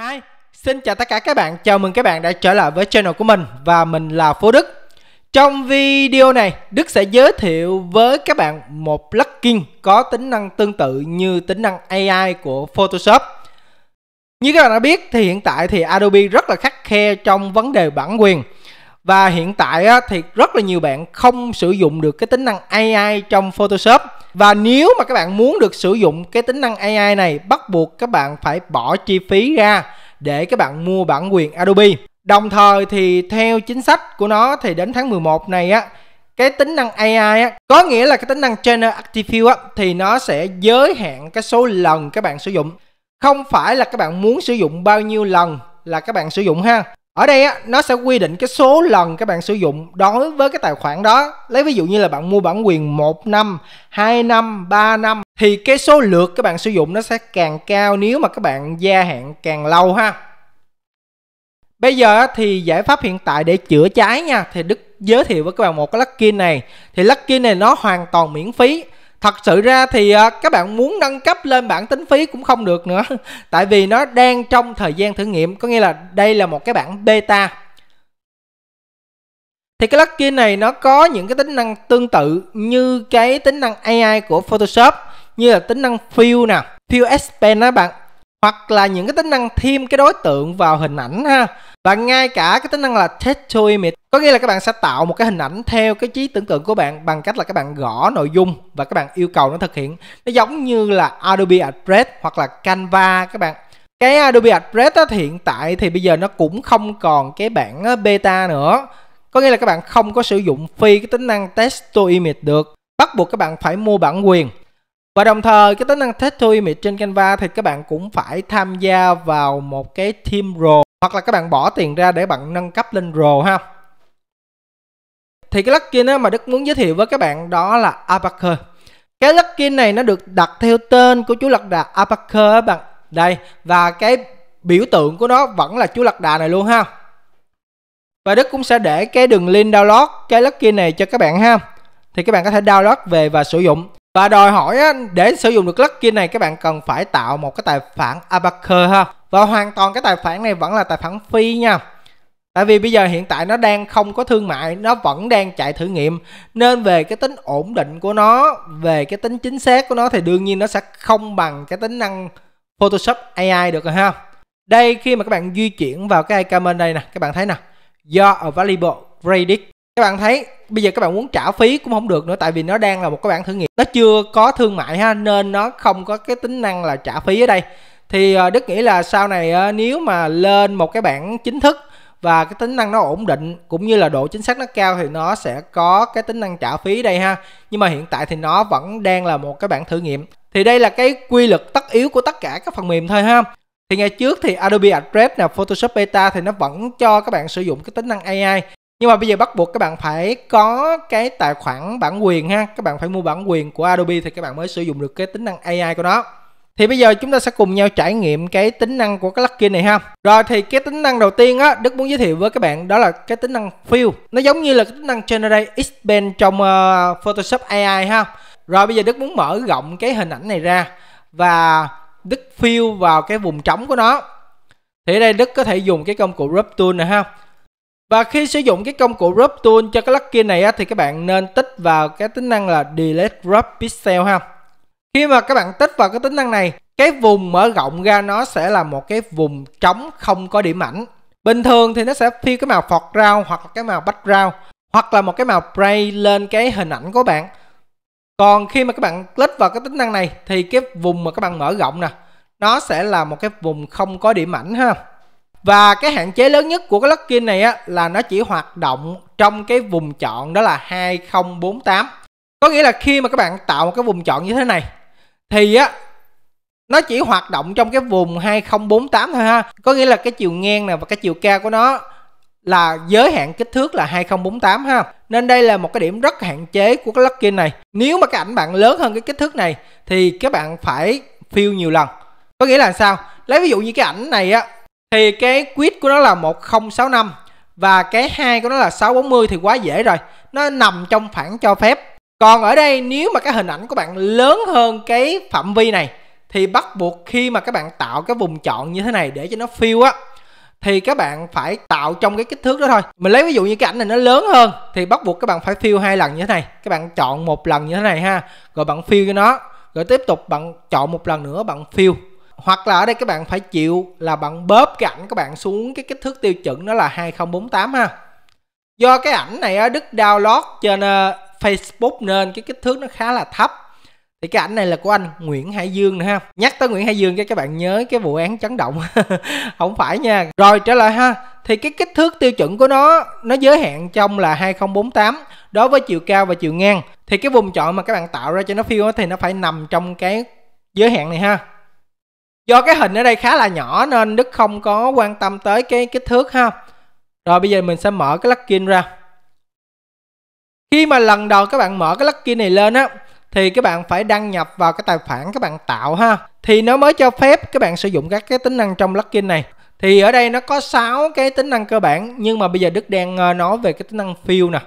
Hi, xin chào tất cả các bạn. Chào mừng các bạn đã trở lại với channel của mình và mình là Phú Đức. Trong video này, Đức sẽ giới thiệu với các bạn một plugin có tính năng tương tự như tính năng AI của Photoshop. Như các bạn đã biết thì hiện tại thì Adobe rất là khắc khe trong vấn đề bản quyền và hiện tại á, thì rất là nhiều bạn không sử dụng được cái tính năng AI trong Photoshop và nếu mà các bạn muốn được sử dụng cái tính năng AI này bắt buộc các bạn phải bỏ chi phí ra để các bạn mua bản quyền Adobe đồng thời thì theo chính sách của nó thì đến tháng 11 này á cái tính năng AI á, có nghĩa là cái tính năng Trainer Active á, thì nó sẽ giới hạn cái số lần các bạn sử dụng. Không phải là các bạn muốn sử dụng bao nhiêu lần là các bạn sử dụng ha ở đây á, nó sẽ quy định cái số lần các bạn sử dụng đối với cái tài khoản đó lấy ví dụ như là bạn mua bản quyền 1 năm 2 năm 3 năm thì cái số lượt các bạn sử dụng nó sẽ càng cao nếu mà các bạn gia hạn càng lâu ha bây giờ thì giải pháp hiện tại để chữa cháy nha thì Đức giới thiệu với các bạn một cái plugin này thì plugin này nó hoàn toàn miễn phí thật sự ra thì à, các bạn muốn nâng cấp lên bản tính phí cũng không được nữa tại vì nó đang trong thời gian thử nghiệm có nghĩa là đây là một cái bản beta thì cái plugin này nó có những cái tính năng tương tự như cái tính năng AI của Photoshop như là tính năng fill nè fill expand đó bạn hoặc là những cái tính năng thêm cái đối tượng vào hình ảnh ha và ngay cả cái tính năng là text to Testoimage có nghĩa là các bạn sẽ tạo một cái hình ảnh theo cái trí tưởng tượng của bạn bằng cách là các bạn gõ nội dung và các bạn yêu cầu nó thực hiện nó giống như là Adobe Express hoặc là Canva các bạn cái Adobe Express á, hiện tại thì bây giờ nó cũng không còn cái bản beta nữa có nghĩa là các bạn không có sử dụng phi cái tính năng text to image được bắt buộc các bạn phải mua bản quyền và đồng thời cái tính năng text to image trên Canva thì các bạn cũng phải tham gia vào một cái team role hoặc là các bạn bỏ tiền ra để bạn nâng cấp lên Pro ha thì cái lucky á, mà Đức muốn giới thiệu với các bạn đó là Apacher cái lucky này nó được đặt theo tên của chú lạc đà Apacher bạn đây và cái biểu tượng của nó vẫn là chú lạc đà này luôn ha và Đức cũng sẽ để cái đường link download cái lucky này cho các bạn ha thì các bạn có thể download về và sử dụng và đòi hỏi á, để sử dụng được plugin này các bạn cần phải tạo một cái tài khoản Abaker ha. Và hoàn toàn cái tài khoản này vẫn là tài khoản free nha. Tại vì bây giờ hiện tại nó đang không có thương mại, nó vẫn đang chạy thử nghiệm nên về cái tính ổn định của nó, về cái tính chính xác của nó thì đương nhiên nó sẽ không bằng cái tính năng Photoshop AI được rồi ha. Đây khi mà các bạn di chuyển vào cái icon đây nè, các bạn thấy nè, do available graded các bạn thấy bây giờ các bạn muốn trả phí cũng không được nữa tại vì nó đang là một cái bản thử nghiệm nó chưa có thương mại ha nên nó không có cái tính năng là trả phí ở đây thì ờ, đức nghĩ là sau này ờ, nếu mà lên một cái bản chính thức và cái tính năng nó ổn định cũng như là độ chính xác nó cao thì nó sẽ có cái tính năng trả phí đây ha nhưng mà hiện tại thì nó vẫn đang là một cái bản thử nghiệm thì đây là cái quy luật tất yếu của tất cả các phần mềm thôi ha thì ngày trước thì Adobe Express nè Photoshop Beta thì nó vẫn cho các bạn sử dụng cái tính năng AI nhưng mà bây giờ bắt buộc các bạn phải có cái tài khoản bản quyền ha các bạn phải mua bản quyền của Adobe thì các bạn mới sử dụng được cái tính năng AI của nó thì bây giờ chúng ta sẽ cùng nhau trải nghiệm cái tính năng của cái plugin này ha rồi thì cái tính năng đầu tiên á đức muốn giới thiệu với các bạn đó là cái tính năng fill nó giống như là cái tính năng generate expand trong uh, photoshop ai ha rồi bây giờ đức muốn mở rộng cái hình ảnh này ra và đức fill vào cái vùng trống của nó thì ở đây đức có thể dùng cái công cụ crop tool này ha và khi sử dụng cái công cụ Crop Tool cho cái plugin này á, thì các bạn nên tích vào cái tính năng là Delete Crop Pixel ha. Khi mà các bạn tích vào cái tính năng này, cái vùng mở rộng ra nó sẽ là một cái vùng trống không có điểm ảnh. Bình thường thì nó sẽ phi cái màu foreground hoặc là cái màu background hoặc là một cái màu gray lên cái hình ảnh của bạn. Còn khi mà các bạn click vào cái tính năng này thì cái vùng mà các bạn mở rộng nè, nó sẽ là một cái vùng không có điểm ảnh ha và cái hạn chế lớn nhất của cái plugin này á, là nó chỉ hoạt động trong cái vùng chọn đó là 2048 có nghĩa là khi mà các bạn tạo một cái vùng chọn như thế này thì á nó chỉ hoạt động trong cái vùng 2048 thôi ha có nghĩa là cái chiều ngang này và cái chiều cao của nó là giới hạn kích thước là 2048 ha nên đây là một cái điểm rất hạn chế của cái plugin này nếu mà cái ảnh bạn lớn hơn cái kích thước này thì các bạn phải fill nhiều lần có nghĩa là sao lấy ví dụ như cái ảnh này á thì cái quýt của nó là 1065 và cái hai của nó là 640 thì quá dễ rồi nó nằm trong khoảng cho phép còn ở đây nếu mà cái hình ảnh của bạn lớn hơn cái phạm vi này thì bắt buộc khi mà các bạn tạo cái vùng chọn như thế này để cho nó fill á thì các bạn phải tạo trong cái kích thước đó thôi mình lấy ví dụ như cái ảnh này nó lớn hơn thì bắt buộc các bạn phải fill hai lần như thế này các bạn chọn một lần như thế này ha rồi bạn fill cho nó rồi tiếp tục bạn chọn một lần nữa bạn fill hoặc là ở đây các bạn phải chịu là bạn bóp cái ảnh các bạn xuống cái kích thước tiêu chuẩn đó là 2048 ha do cái ảnh này á Đức download trên ờ, Facebook nên cái kích thước nó khá là thấp thì cái ảnh này là của anh Nguyễn Hải Dương nè ha nhắc tới Nguyễn Hải Dương cho các bạn nhớ cái vụ án chấn động không phải nha rồi trở lại ha thì cái kích thước tiêu chuẩn của nó nó giới hạn trong là 2048 đối với chiều cao và chiều ngang thì cái vùng chọn mà các bạn tạo ra cho nó phiêu thì nó phải nằm trong cái giới hạn này ha do cái hình ở đây khá là nhỏ nên đức không có quan tâm tới cái kích thước ha rồi bây giờ mình sẽ mở cái plugin ra khi mà lần đầu các bạn mở cái plugin này lên á thì các bạn phải đăng nhập vào cái tài khoản các bạn tạo ha thì nó mới cho phép các bạn sử dụng các cái tính năng trong plugin này thì ở đây nó có 6 cái tính năng cơ bản nhưng mà bây giờ Đức đang ờ, nói về cái tính năng fill nè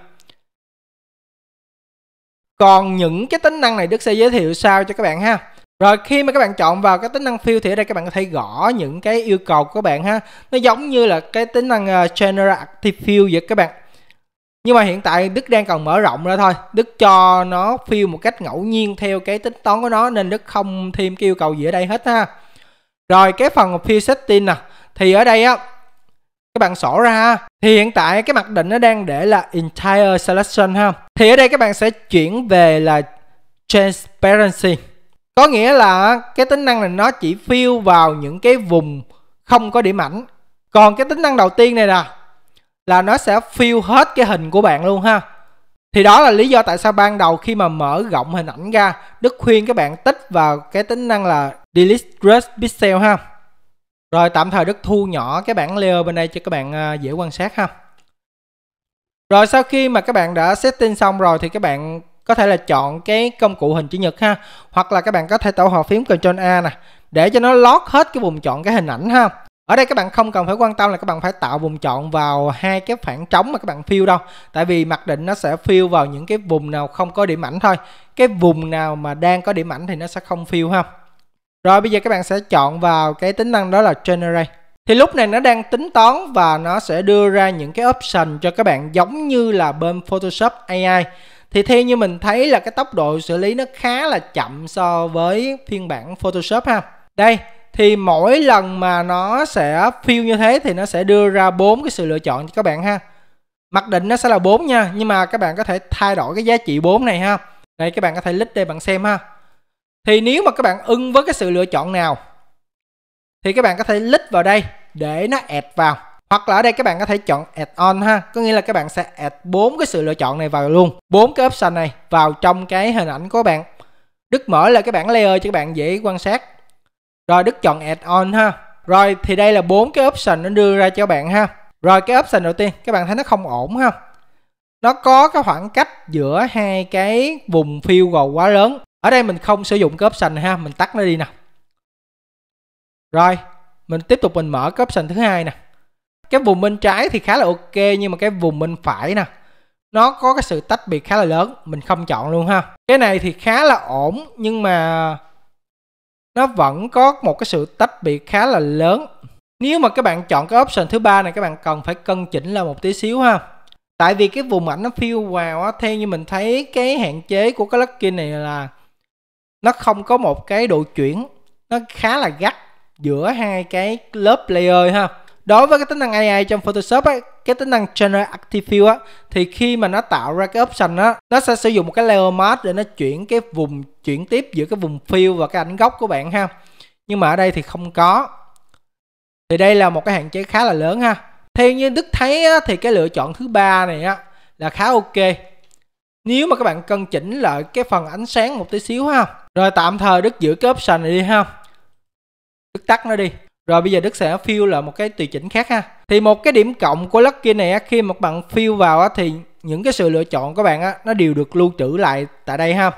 còn những cái tính năng này Đức sẽ giới thiệu sao cho các bạn ha rồi khi mà các bạn chọn vào cái tính năng fill thì ở đây các bạn có thể gõ những cái yêu cầu của các bạn ha. Nó giống như là cái tính năng uh, General Active Fill vậy các bạn. Nhưng mà hiện tại Đức đang còn mở rộng ra thôi. Đức cho nó fill một cách ngẫu nhiên theo cái tính toán của nó nên Đức không thêm cái yêu cầu gì ở đây hết ha. Rồi cái phần fill setting nè. Thì ở đây á các bạn sổ ra thì hiện tại cái mặc định nó đang để là entire selection ha. Thì ở đây các bạn sẽ chuyển về là transparency có nghĩa là cái tính năng này nó chỉ fill vào những cái vùng không có điểm ảnh còn cái tính năng đầu tiên này nè là nó sẽ fill hết cái hình của bạn luôn ha thì đó là lý do tại sao ban đầu khi mà mở rộng hình ảnh ra đức khuyên các bạn tích vào cái tính năng là delete trace pixel ha rồi tạm thời đức thu nhỏ cái bảng layer bên đây cho các bạn à, dễ quan sát ha rồi sau khi mà các bạn đã setting xong rồi thì các bạn có thể là chọn cái công cụ hình chữ nhật ha hoặc là các bạn có thể tổ hợp phím Ctrl A nè để cho nó lót hết cái vùng chọn cái hình ảnh ha ở đây các bạn không cần phải quan tâm là các bạn phải tạo vùng chọn vào hai cái khoảng trống mà các bạn fill đâu tại vì mặc định nó sẽ fill vào những cái vùng nào không có điểm ảnh thôi cái vùng nào mà đang có điểm ảnh thì nó sẽ không fill ha rồi bây giờ các bạn sẽ chọn vào cái tính năng đó là generate thì lúc này nó đang tính toán và nó sẽ đưa ra những cái option cho các bạn giống như là bên Photoshop AI thì theo như mình thấy là cái tốc độ xử lý nó khá là chậm so với phiên bản Photoshop ha đây thì mỗi lần mà nó sẽ fill như thế thì nó sẽ đưa ra bốn cái sự lựa chọn cho các bạn ha mặc định nó sẽ là 4 nha nhưng mà các bạn có thể thay đổi cái giá trị 4 này ha đây các bạn có thể lít đây bạn xem ha thì nếu mà các bạn ưng với cái sự lựa chọn nào thì các bạn có thể lít vào đây để nó ẹt vào hoặc là ở đây các bạn có thể chọn add-on ha có nghĩa là các bạn sẽ add bốn cái sự lựa chọn này vào luôn bốn cái option này vào trong cái hình ảnh của bạn Đức mở là cái bảng layer cho các bạn dễ quan sát rồi Đức chọn add-on ha rồi thì đây là bốn cái option nó đưa ra cho bạn ha rồi cái option đầu tiên các bạn thấy nó không ổn ha nó có cái khoảng cách giữa hai cái vùng fill gầu quá lớn ở đây mình không sử dụng cái option này ha mình tắt nó đi nè rồi mình tiếp tục mình mở cái option thứ hai nè cái vùng bên trái thì khá là ok nhưng mà cái vùng bên phải nè nó có cái sự tách biệt khá là lớn mình không chọn luôn ha cái này thì khá là ổn nhưng mà nó vẫn có một cái sự tách biệt khá là lớn nếu mà các bạn chọn cái option thứ ba này các bạn cần phải cân chỉnh là một tí xíu ha tại vì cái vùng ảnh nó phiêu vào á theo như mình thấy cái hạn chế của cái plugin này là nó không có một cái độ chuyển nó khá là gắt giữa hai cái lớp layer ha đối với cái tính năng AI trong Photoshop ấy, cái tính năng Generate Active Fill á thì khi mà nó tạo ra cái option á nó sẽ sử dụng một cái layer mask để nó chuyển cái vùng chuyển tiếp giữa cái vùng fill và cái ảnh gốc của bạn ha nhưng mà ở đây thì không có thì đây là một cái hạn chế khá là lớn ha theo như Đức thấy á, thì cái lựa chọn thứ ba này á là khá ok nếu mà các bạn cần chỉnh lại cái phần ánh sáng một tí xíu ha rồi tạm thời Đức giữ cái option này đi ha Đức tắt nó đi rồi bây giờ Đức sẽ fill là một cái tùy chỉnh khác ha. Thì một cái điểm cộng của plugin này khi mà bạn fill vào á, thì những cái sự lựa chọn của bạn á, nó đều được lưu trữ lại tại đây ha.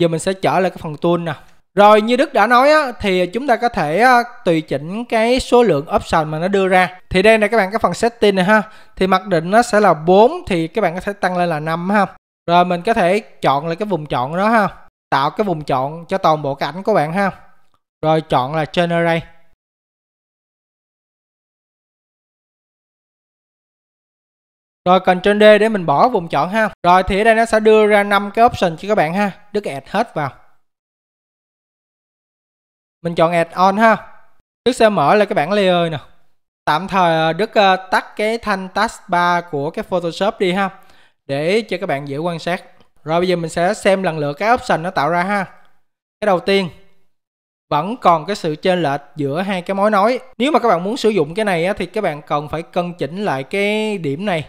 Giờ mình sẽ trở lại cái phần tool nè. Rồi như Đức đã nói á, thì chúng ta có thể á, tùy chỉnh cái số lượng option mà nó đưa ra. Thì đây là các bạn cái phần setting này ha. Thì mặc định nó sẽ là 4 thì các bạn có thể tăng lên là 5 ha. Rồi mình có thể chọn lại cái vùng chọn đó ha. Tạo cái vùng chọn cho toàn bộ cái ảnh của bạn ha. Rồi chọn là generate. Rồi Ctrl D để mình bỏ vùng chọn ha. Rồi thì ở đây nó sẽ đưa ra năm cái option cho các bạn ha. Đức add hết vào. Mình chọn add on ha. Đức sẽ mở lại cái bảng layer nè. Tạm thời ờ, Đức ờ, tắt cái thanh taskbar của cái Photoshop đi ha. Để cho các bạn dễ quan sát. Rồi bây giờ mình sẽ xem lần lượt cái option nó tạo ra ha. Cái đầu tiên vẫn còn cái sự chênh lệch giữa hai cái mối nối. Nếu mà các bạn muốn sử dụng cái này á, thì các bạn cần phải cân chỉnh lại cái điểm này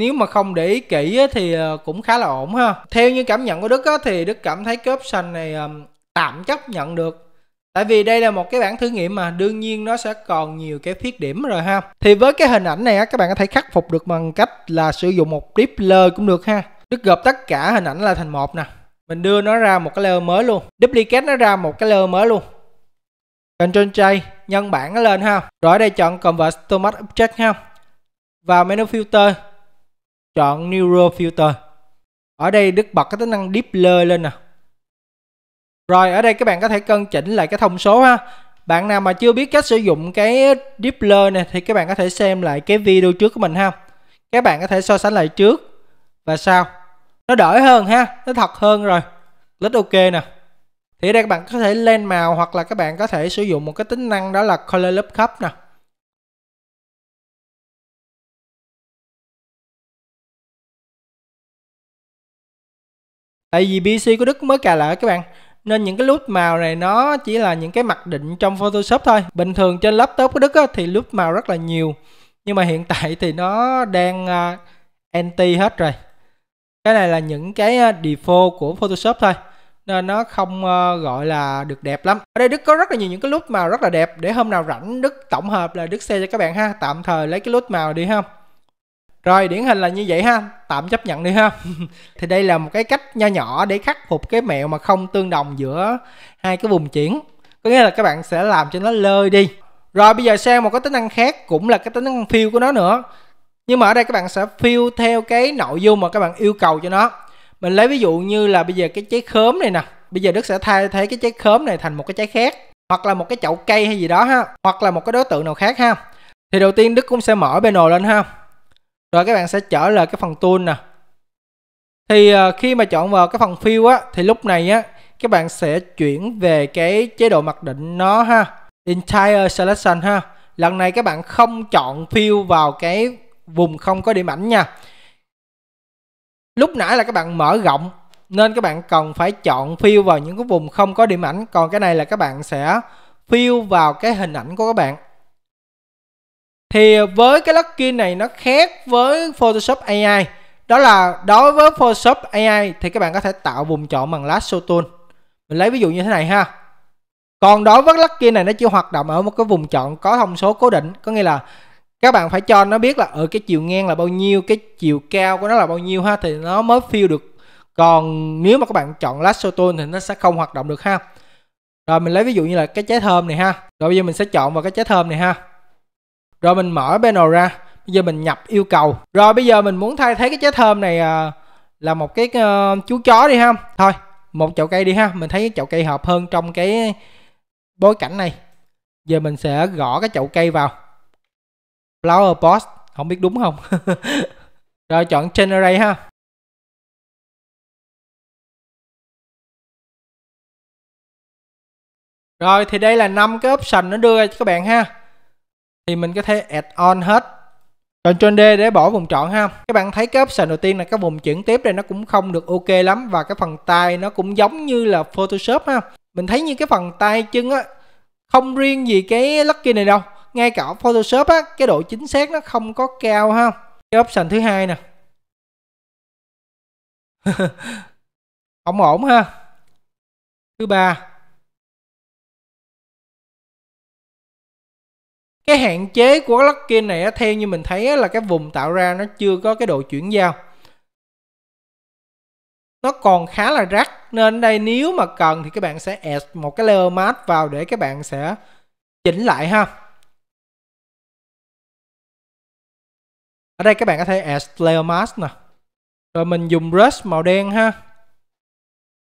nếu mà không để ý kỹ thì ờ, cũng khá là ổn ha theo như cảm nhận của đức thì đức cảm thấy cái option này tạm chấp nhận được Tại vì đây là một cái bản thử nghiệm mà đương nhiên nó sẽ còn nhiều cái khuyết điểm rồi ha. Thì với cái hình ảnh này các bạn có thể khắc phục được bằng cách là sử dụng một Rippler cũng được ha. Đức gộp tất cả hình ảnh là thành một nè. Mình đưa nó ra một cái layer mới luôn. Duplicate nó ra một cái layer mới luôn. Ctrl J, nhân bản nó lên ha. Rồi ở đây chọn Convert to Mask Object ha. Vào menu Filter, chọn Neural Filter ở đây Đức bật cái tính năng Deep Blur lên nè rồi ở đây các bạn có thể cân chỉnh lại cái thông số ha bạn nào mà chưa biết cách sử dụng cái Deep Blur này thì các bạn có thể xem lại cái video trước của mình ha các bạn có thể so sánh lại trước và sau nó đỡ hơn ha nó thật hơn rồi rất ok nè thì ở đây các bạn có thể lên màu hoặc là các bạn có thể sử dụng một cái tính năng đó là color lookup nè tại vì PC của Đức mới cài lại các bạn nên những cái nút màu này nó chỉ là những cái mặc định trong Photoshop thôi bình thường trên laptop của Đức á, thì nút màu rất là nhiều nhưng mà hiện tại thì nó đang uh, anti hết rồi cái này là những cái à, default của Photoshop thôi nên nó không uh, gọi là được đẹp lắm ở đây Đức có rất là nhiều những cái nút màu rất là đẹp để hôm nào rảnh Đức tổng hợp là Đức xe cho các bạn ha tạm thời lấy cái nút màu đi ha rồi điển hình là như vậy ha tạm chấp nhận đi ha thì đây là một cái cách nho nhỏ để khắc phục cái mẹo mà không tương đồng giữa hai cái vùng chuyển có nghĩa là các bạn sẽ làm cho nó lơi đi rồi bây giờ sang một cái tính năng khác cũng là cái tính năng fill của nó nữa nhưng mà ở đây các bạn sẽ fill theo cái nội dung mà các bạn yêu cầu cho nó mình lấy ví dụ như là bây giờ cái trái khóm này nè bây giờ đức sẽ thay thế cái trái khóm này thành một cái trái khác hoặc là một cái chậu cây hay gì đó ha hoặc là một cái đối tượng nào khác ha thì đầu tiên đức cũng sẽ mở panel lên ha rồi các bạn sẽ trở lại cái phần tool nè thì ờ, khi mà chọn vào cái phần fill á thì lúc này á các bạn sẽ chuyển về cái chế độ mặc định nó ha entire selection ha lần này các bạn không chọn fill vào cái vùng không có điểm ảnh nha lúc nãy là các bạn mở rộng nên các bạn cần phải chọn fill vào những cái vùng không có điểm ảnh còn cái này là các bạn sẽ fill vào cái hình ảnh của các bạn thì với cái plugin này nó khác với Photoshop AI đó là đối với Photoshop AI thì các bạn có thể tạo vùng chọn bằng lasso tool mình lấy ví dụ như thế này ha còn đối với plugin này nó chỉ hoạt động ở một cái vùng chọn có thông số cố định có nghĩa là các bạn phải cho nó biết là ở ừ, cái chiều ngang là bao nhiêu cái chiều cao của nó là bao nhiêu ha thì nó mới fill được còn nếu mà các bạn chọn lasso tool thì nó sẽ không hoạt động được ha rồi mình lấy ví dụ như là cái trái thơm này ha rồi bây giờ mình sẽ chọn vào cái trái thơm này ha rồi mình mở panel ra bây giờ mình nhập yêu cầu rồi bây giờ mình muốn thay thế cái trái thơm này à, là một cái uh, chú chó đi ha thôi một chậu cây đi ha mình thấy chậu cây hợp hơn trong cái bối cảnh này giờ mình sẽ gõ cái chậu cây vào flower post không biết đúng không rồi chọn generate ha Rồi thì đây là năm cái option nó đưa cho các bạn ha thì mình có thể add on hết còn trên D để bỏ vùng chọn ha các bạn thấy cái option đầu tiên là cái vùng chuyển tiếp đây nó cũng không được ok lắm và cái phần tay nó cũng giống như là Photoshop ha mình thấy như cái phần tay chân á không riêng gì cái Lucky này đâu ngay cả Photoshop á cái độ chính xác nó không có cao ha cái option thứ hai nè không ổn ha thứ ba cái hạn chế của plugin này theo như mình thấy là cái vùng tạo ra nó chưa có cái độ chuyển giao nó còn khá là rắc nên đây nếu mà cần thì các bạn sẽ add một cái layer mask vào để các bạn sẽ chỉnh lại ha ở đây các bạn có thể add layer mask nè rồi mình dùng brush màu đen ha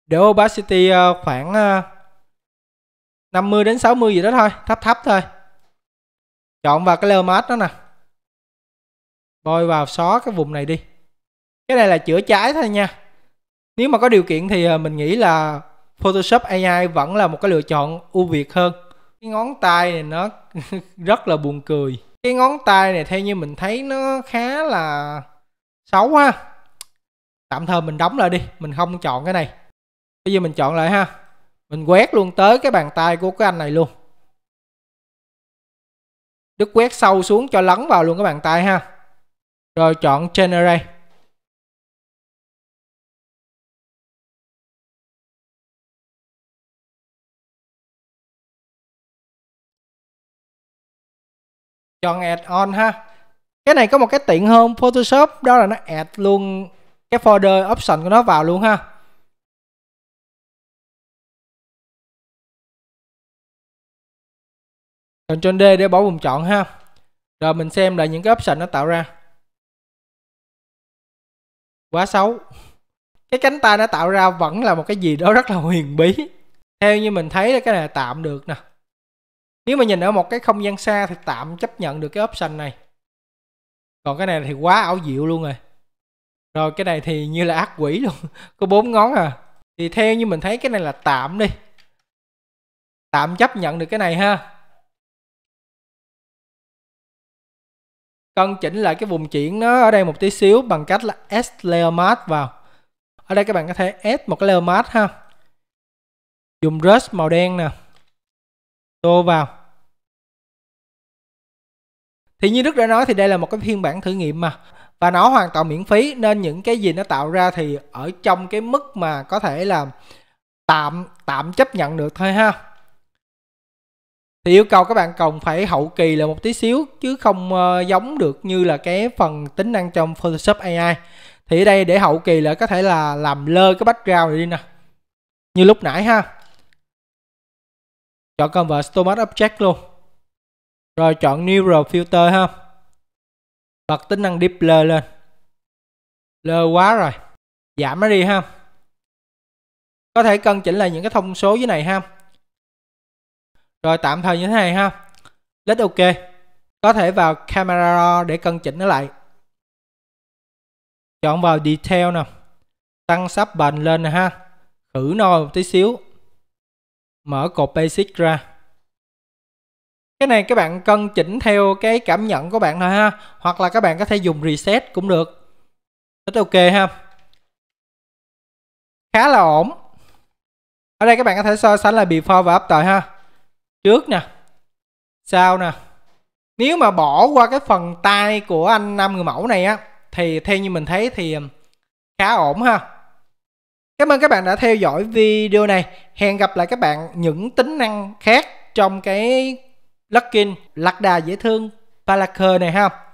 để opacity ờ, khoảng 50 ờ, đến 60 gì đó thôi thấp thấp thôi chọn vào cái layer mask đó nè bôi vào xóa cái vùng này đi cái này là chữa cháy thôi nha nếu mà có điều kiện thì à, mình nghĩ là Photoshop AI vẫn là một cái lựa chọn ưu việt hơn cái ngón tay này nó rất là buồn cười cái ngón tay này theo như mình thấy nó khá là xấu ha tạm thời mình đóng lại đi mình không chọn cái này bây giờ mình chọn lại ha mình quét luôn tới cái bàn tay của cái anh này luôn Đức quét sâu xuống cho lấn vào luôn các bàn tay ha. Rồi chọn Generate. Chọn Add on ha. Cái này có một cái tiện hơn Photoshop đó là nó add luôn cái folder option của nó vào luôn ha Chọn trên D để bỏ vùng chọn ha. Rồi mình xem lại những cái option nó tạo ra. Quá xấu. Cái cánh tay nó tạo ra vẫn là một cái gì đó rất là huyền bí. Theo như mình thấy là cái này là tạm được nè. Nếu mà nhìn ở một cái không gian xa thì tạm chấp nhận được cái option này. Còn cái này thì quá ảo diệu luôn rồi. Rồi cái này thì như là ác quỷ luôn. Có bốn ngón à. Thì theo như mình thấy cái này là tạm đi. Tạm chấp nhận được cái này ha cân chỉnh lại cái vùng chuyển nó ở đây một tí xíu bằng cách là S layer mask vào ở đây các bạn có thể s một cái layer mask ha dùng brush màu đen nè tô vào thì như Đức đã nói thì đây là một cái phiên bản thử nghiệm mà và nó hoàn toàn miễn phí nên những cái gì nó tạo ra thì ở trong cái mức mà có thể là tạm tạm chấp nhận được thôi ha thì yêu cầu các bạn cần phải hậu kỳ là một tí xíu chứ không uh, giống được như là cái phần tính năng trong Photoshop AI thì ở đây để hậu kỳ là có thể là làm lơ cái background này đi nè như lúc nãy ha chọn Convert Stomat Object luôn rồi chọn Neural Filter ha bật tính năng Deep Blur lên lơ quá rồi giảm nó đi ha có thể cân chỉnh lại những cái thông số dưới này ha rồi tạm thời như thế này ha. List OK. Có thể vào camera raw để cân chỉnh nó lại. Chọn vào detail nè. Tăng sắp bền lên nè ha. Khử nồi một tí xíu. Mở cột basic ra. Cái này các bạn cân chỉnh theo cái cảm nhận của bạn thôi ha. Hoặc là các bạn có thể dùng reset cũng được. List OK ha. Khá là ổn. Ở đây các bạn có thể so sánh là before và after ha trước nè sau nè nếu mà bỏ qua cái phần tay của anh nam người mẫu này á thì theo như mình thấy thì khá ổn ha Cảm ơn các bạn đã theo dõi video này. Hẹn gặp lại các bạn những tính năng khác trong cái lắc plugin lắc đà dễ thương Palaker này ha.